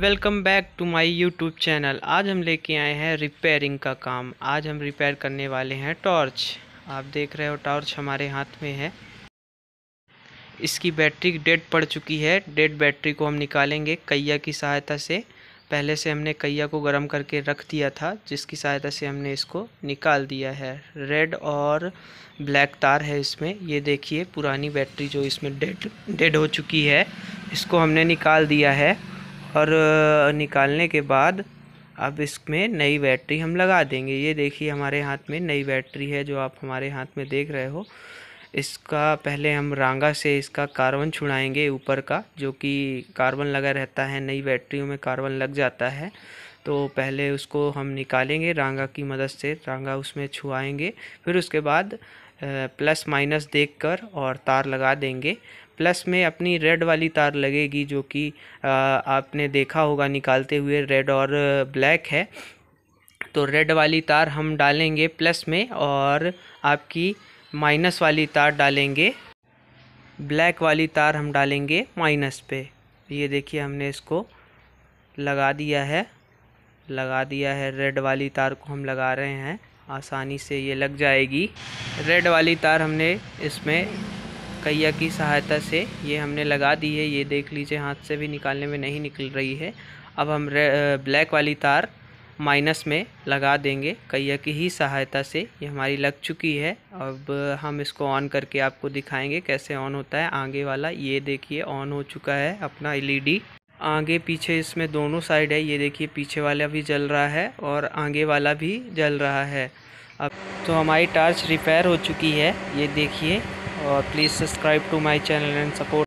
welcome back to my YouTube channel आज हम लेके आए हैं रिपेयरिंग का काम आज हम रिपेयर करने वाले हैं टॉर्च आप देख रहे हो टॉर्च हमारे हाथ में है इसकी बैटरी डेड पड़ चुकी है डेड बैटरी को हम निकालेंगे कैया की सहायता से पहले से हमने कैया को गर्म करके रख दिया था जिसकी सहायता से हमने इसको निकाल दिया है रेड और ब्लैक तार है इसमें ये देखिए पुरानी बैटरी जो इसमें डेड डेड हो चुकी है इसको हमने निकाल दिया है और निकालने के बाद अब इसमें नई बैटरी हम लगा देंगे ये देखिए हमारे हाथ में नई बैटरी है जो आप हमारे हाथ में देख रहे हो इसका पहले हम रांगा से इसका कार्बन छुड़ाएंगे ऊपर का जो कि कार्बन लगा रहता है नई बैटरियों में कार्बन लग जाता है तो पहले उसको हम निकालेंगे रंगा की मदद से रंगा उसमें छुआएंगे फिर उसके बाद प्लस माइनस देखकर और तार लगा देंगे प्लस में अपनी रेड वाली तार लगेगी जो कि आपने देखा होगा निकालते हुए रेड और ब्लैक है तो रेड वाली तार हम डालेंगे प्लस में और आपकी माइनस वाली तार डालेंगे ब्लैक वाली तार हम डालेंगे माइनस पे ये देखिए हमने इसको लगा दिया है लगा दिया है रेड वाली तार को हम लगा रहे हैं आसानी से ये लग जाएगी रेड वाली तार हमने इसमें कैया की सहायता से ये हमने लगा दी है ये देख लीजिए हाथ से भी निकालने में नहीं निकल रही है अब हम ब्लैक वाली तार माइनस में लगा देंगे कैया की ही सहायता से ये हमारी लग चुकी है अब हम इसको ऑन करके आपको दिखाएंगे कैसे ऑन होता है आगे वाला ये देखिए ऑन हो चुका है अपना एलईडी आगे पीछे इसमें दोनों साइड है ये देखिए पीछे वाला भी जल रहा है और आगे वाला भी जल रहा है अब तो हमारी टार्च रिपेयर हो चुकी है ये देखिए और please subscribe to my channel and support